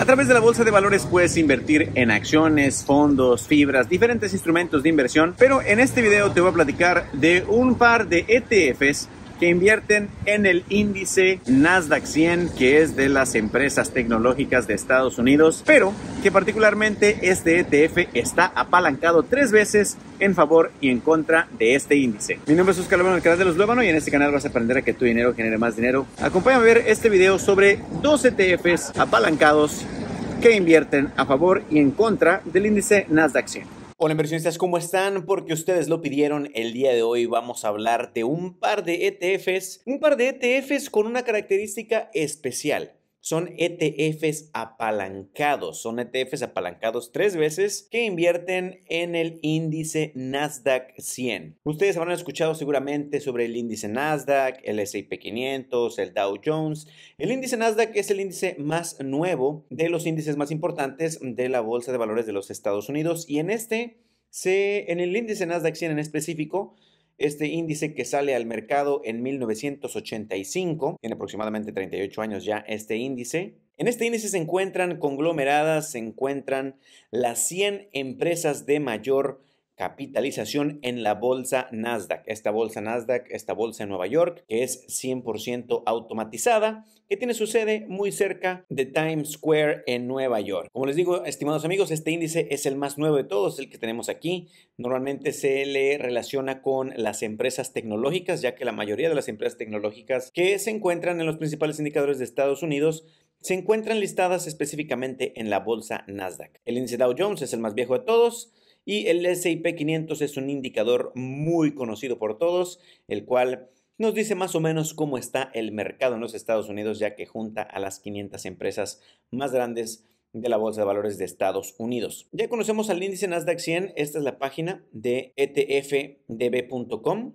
A través de la bolsa de valores puedes invertir en acciones, fondos, fibras, diferentes instrumentos de inversión, pero en este video te voy a platicar de un par de ETFs que invierten en el índice Nasdaq 100, que es de las empresas tecnológicas de Estados Unidos, pero que particularmente este ETF está apalancado tres veces en favor y en contra de este índice. Mi nombre es Oscar López, el canal de los Lóbanos, y en este canal vas a aprender a que tu dinero genere más dinero. Acompáñame a ver este video sobre dos ETFs apalancados que invierten a favor y en contra del índice Nasdaq 100. Hola inversionistas, ¿cómo están? Porque ustedes lo pidieron, el día de hoy vamos a hablar de un par de ETFs, un par de ETFs con una característica especial son ETFs apalancados. Son ETFs apalancados tres veces que invierten en el índice Nasdaq 100. Ustedes habrán escuchado seguramente sobre el índice Nasdaq, el S&P 500, el Dow Jones. El índice Nasdaq es el índice más nuevo de los índices más importantes de la Bolsa de Valores de los Estados Unidos y en este se, en el índice Nasdaq 100 en específico este índice que sale al mercado en 1985, tiene aproximadamente 38 años ya este índice. En este índice se encuentran conglomeradas, se encuentran las 100 empresas de mayor capitalización en la bolsa Nasdaq. Esta bolsa Nasdaq, esta bolsa en Nueva York, que es 100% automatizada, que tiene su sede muy cerca de Times Square en Nueva York. Como les digo, estimados amigos, este índice es el más nuevo de todos, el que tenemos aquí. Normalmente se le relaciona con las empresas tecnológicas, ya que la mayoría de las empresas tecnológicas que se encuentran en los principales indicadores de Estados Unidos se encuentran listadas específicamente en la bolsa Nasdaq. El índice Dow Jones es el más viejo de todos y el SIP 500 es un indicador muy conocido por todos, el cual nos dice más o menos cómo está el mercado en los Estados Unidos, ya que junta a las 500 empresas más grandes de la Bolsa de Valores de Estados Unidos. Ya conocemos al índice Nasdaq 100, esta es la página de etfdb.com,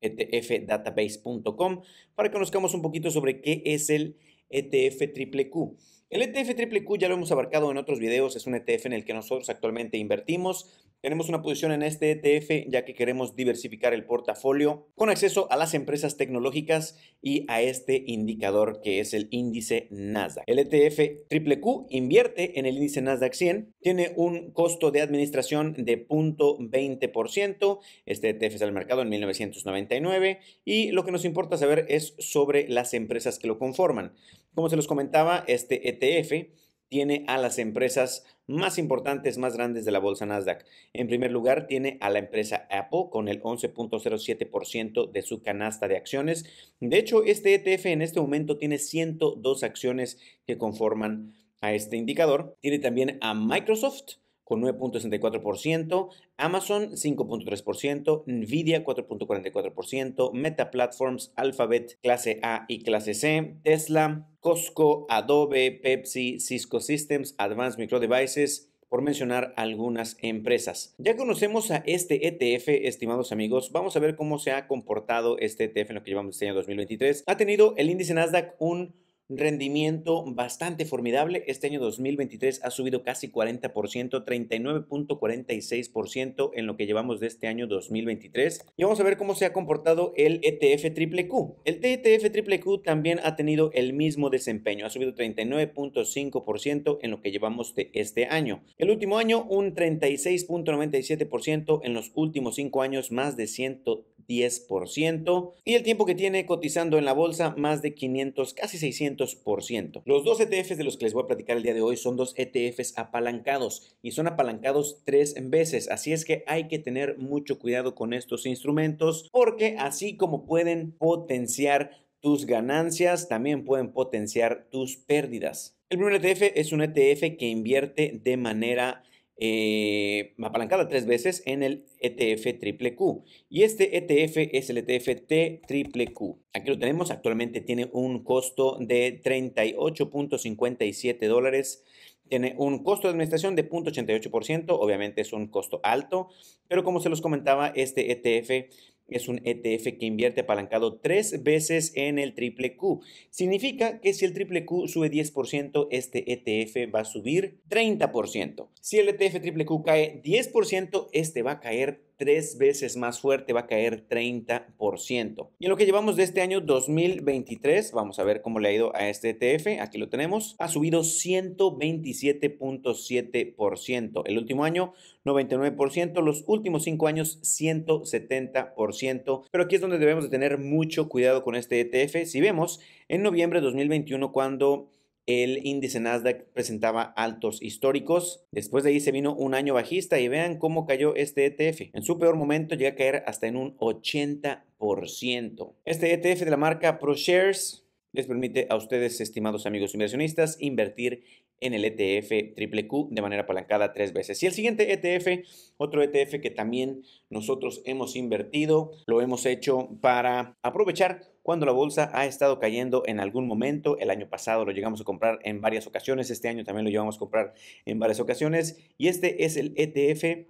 etfdatabase.com, para que conozcamos un poquito sobre qué es el ETF Triple Q. El ETF Triple Q ya lo hemos abarcado en otros videos, es un ETF en el que nosotros actualmente invertimos. Tenemos una posición en este ETF ya que queremos diversificar el portafolio con acceso a las empresas tecnológicas y a este indicador que es el índice Nasdaq. El ETF Triple Q invierte en el índice Nasdaq 100, tiene un costo de administración de 0.20%, este ETF es al mercado en 1999 y lo que nos importa saber es sobre las empresas que lo conforman. Como se los comentaba, este ETF tiene a las empresas más importantes, más grandes de la bolsa Nasdaq. En primer lugar, tiene a la empresa Apple con el 11.07% de su canasta de acciones. De hecho, este ETF en este momento tiene 102 acciones que conforman a este indicador. Tiene también a Microsoft con 9.64%, Amazon 5.3%, Nvidia 4.44%, Meta Platforms, Alphabet clase A y clase C, Tesla, Costco, Adobe, Pepsi, Cisco Systems, Advanced Micro Devices, por mencionar algunas empresas. Ya conocemos a este ETF, estimados amigos, vamos a ver cómo se ha comportado este ETF en lo que llevamos este año 2023. Ha tenido el índice Nasdaq un rendimiento bastante formidable. Este año 2023 ha subido casi 40%, 39.46% en lo que llevamos de este año 2023. Y vamos a ver cómo se ha comportado el ETF Triple Q. El ETF Triple Q también ha tenido el mismo desempeño, ha subido 39.5% en lo que llevamos de este año. El último año un 36.97%, en los últimos cinco años más de 130 10%. Y el tiempo que tiene cotizando en la bolsa, más de 500, casi 600%. Los dos ETFs de los que les voy a platicar el día de hoy son dos ETFs apalancados y son apalancados tres veces. Así es que hay que tener mucho cuidado con estos instrumentos porque así como pueden potenciar tus ganancias, también pueden potenciar tus pérdidas. El primer ETF es un ETF que invierte de manera eh, apalancada tres veces en el ETF triple Q. Y este ETF es el ETF T triple Q. Aquí lo tenemos, actualmente tiene un costo de 38.57 dólares. Tiene un costo de administración de 0.88%, obviamente es un costo alto, pero como se los comentaba, este ETF es un ETF que invierte apalancado tres veces en el triple Q. Significa que si el triple Q sube 10%, este ETF va a subir 30%. Si el ETF triple Q cae 10%, este va a caer tres veces más fuerte, va a caer 30%. Y en lo que llevamos de este año 2023, vamos a ver cómo le ha ido a este ETF, aquí lo tenemos, ha subido 127.7%, el último año 99%, los últimos cinco años 170%, pero aquí es donde debemos de tener mucho cuidado con este ETF. Si vemos, en noviembre de 2021, cuando el índice Nasdaq presentaba altos históricos. Después de ahí se vino un año bajista y vean cómo cayó este ETF. En su peor momento llega a caer hasta en un 80%. Este ETF de la marca ProShares les permite a ustedes, estimados amigos inversionistas, invertir en el ETF triple Q de manera apalancada tres veces. Y el siguiente ETF, otro ETF que también nosotros hemos invertido, lo hemos hecho para aprovechar cuando la bolsa ha estado cayendo en algún momento. El año pasado lo llegamos a comprar en varias ocasiones, este año también lo llevamos a comprar en varias ocasiones y este es el ETF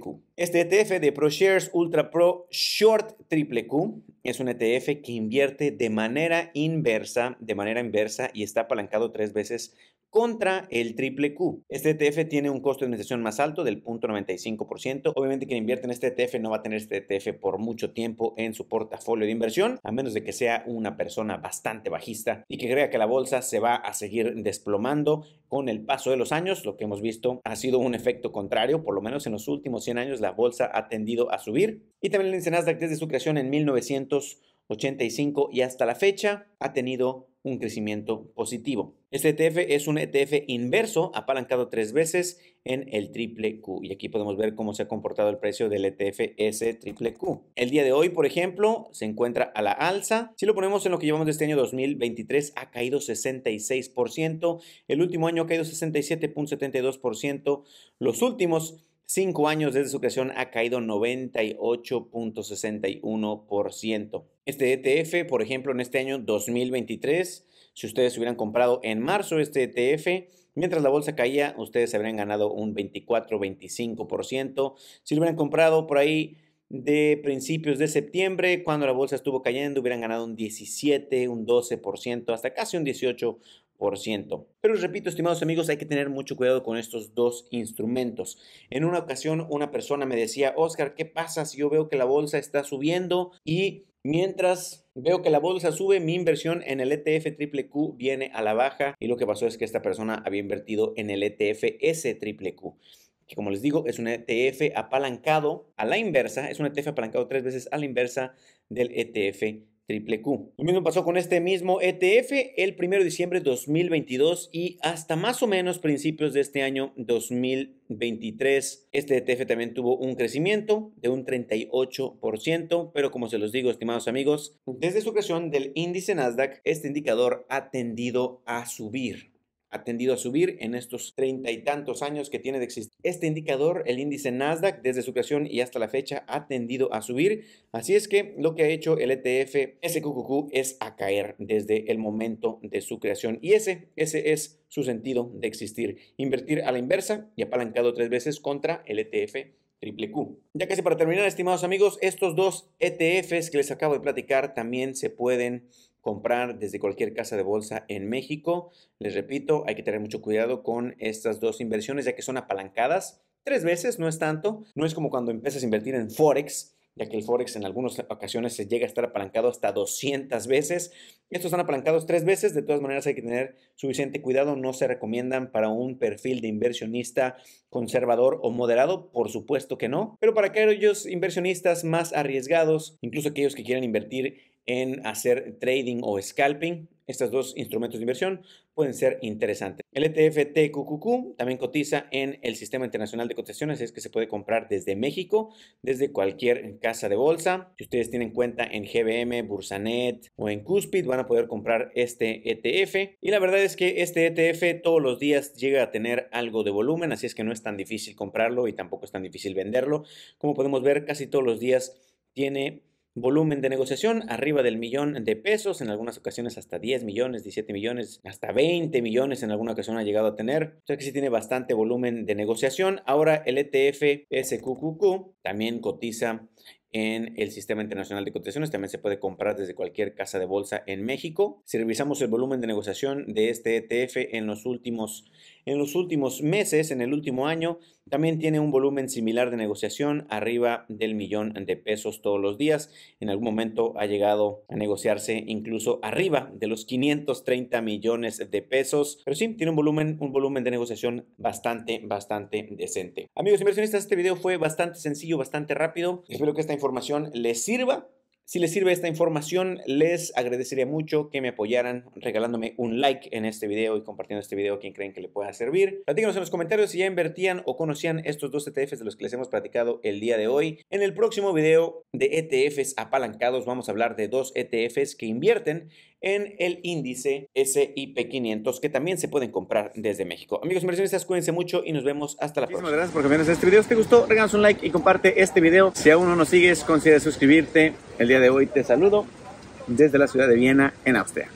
Q Este ETF de ProShares Ultra Pro Short Triple Q es un ETF que invierte de manera inversa, de manera inversa y está apalancado tres veces contra el triple Q. Este ETF tiene un costo de administración más alto del 0.95%. Obviamente quien invierte en este ETF no va a tener este ETF por mucho tiempo en su portafolio de inversión, a menos de que sea una persona bastante bajista y que crea que la bolsa se va a seguir desplomando con el paso de los años. Lo que hemos visto ha sido un efecto contrario, por lo menos en los últimos 100 años la bolsa ha tendido a subir. Y también el Nasdaq desde su creación en 1900 85 y hasta la fecha ha tenido un crecimiento positivo. Este ETF es un ETF inverso, apalancado tres veces en el triple Q. Y aquí podemos ver cómo se ha comportado el precio del ETF S triple Q. El día de hoy, por ejemplo, se encuentra a la alza. Si lo ponemos en lo que llevamos de este año 2023, ha caído 66%. El último año ha caído 67.72%. Los últimos cinco años desde su creación ha caído 98.61%. Este ETF, por ejemplo, en este año 2023, si ustedes hubieran comprado en marzo este ETF, mientras la bolsa caía, ustedes habrían ganado un 24-25%. Si lo hubieran comprado por ahí de principios de septiembre, cuando la bolsa estuvo cayendo, hubieran ganado un 17, un 12%, hasta casi un 18%. Pero repito, estimados amigos, hay que tener mucho cuidado con estos dos instrumentos. En una ocasión, una persona me decía, Oscar, ¿qué pasa si yo veo que la bolsa está subiendo y Mientras veo que la bolsa sube, mi inversión en el ETF triple Q viene a la baja y lo que pasó es que esta persona había invertido en el ETF S triple Q que como les digo es un ETF apalancado a la inversa, es un ETF apalancado tres veces a la inversa del ETF triple Q. Lo mismo pasó con este mismo ETF el 1 de diciembre de 2022 y hasta más o menos principios de este año 2023. Este ETF también tuvo un crecimiento de un 38%, pero como se los digo, estimados amigos, desde su creación del índice Nasdaq, este indicador ha tendido a subir ha tendido a subir en estos treinta y tantos años que tiene de existir. Este indicador, el índice Nasdaq, desde su creación y hasta la fecha, ha tendido a subir. Así es que lo que ha hecho el ETF SQQQ es a caer desde el momento de su creación. Y ese, ese es su sentido de existir. Invertir a la inversa y apalancado tres veces contra el ETF triple Q. Ya casi para terminar, estimados amigos, estos dos ETFs que les acabo de platicar también se pueden comprar desde cualquier casa de bolsa en México. Les repito, hay que tener mucho cuidado con estas dos inversiones ya que son apalancadas tres veces, no es tanto. No es como cuando empiezas a invertir en Forex, ya que el Forex en algunas ocasiones se llega a estar apalancado hasta 200 veces. Estos están apalancados tres veces, de todas maneras hay que tener suficiente cuidado, no se recomiendan para un perfil de inversionista conservador o moderado, por supuesto que no, pero para aquellos inversionistas más arriesgados, incluso aquellos que quieran invertir en hacer trading o scalping. Estos dos instrumentos de inversión pueden ser interesantes. El ETF TQQQ también cotiza en el Sistema Internacional de Cotizaciones, es que se puede comprar desde México, desde cualquier casa de bolsa. Si ustedes tienen cuenta en GBM, Bursanet o en Cuspid, van a poder comprar este ETF. Y la verdad es que este ETF todos los días llega a tener algo de volumen, así es que no es tan difícil comprarlo y tampoco es tan difícil venderlo. Como podemos ver, casi todos los días tiene Volumen de negociación arriba del millón de pesos, en algunas ocasiones hasta 10 millones, 17 millones, hasta 20 millones en alguna ocasión ha llegado a tener. O sea que sí tiene bastante volumen de negociación. Ahora el ETF SQQQ también cotiza en el Sistema Internacional de Cotizaciones. También se puede comprar desde cualquier casa de bolsa en México. Si revisamos el volumen de negociación de este ETF en los últimos, en los últimos meses, en el último año, también tiene un volumen similar de negociación arriba del millón de pesos todos los días. En algún momento ha llegado a negociarse incluso arriba de los 530 millones de pesos. Pero sí, tiene un volumen, un volumen de negociación bastante, bastante decente. Amigos inversionistas, este video fue bastante sencillo, bastante rápido. Espero que esta información les sirva. Si les sirve esta información, les agradecería mucho que me apoyaran regalándome un like en este video y compartiendo este video a quien creen que le pueda servir. Platícanos en los comentarios si ya invertían o conocían estos dos ETFs de los que les hemos platicado el día de hoy. En el próximo video de ETFs apalancados vamos a hablar de dos ETFs que invierten en el índice SIP 500 que también se pueden comprar desde México. Amigos inversionistas, cuídense mucho y nos vemos hasta la Muchísimas próxima. gracias por que este video. Si te gustó, regálanos un like y comparte este video. Si aún no nos sigues, considera suscribirte. El día de hoy te saludo desde la ciudad de Viena, en Austria.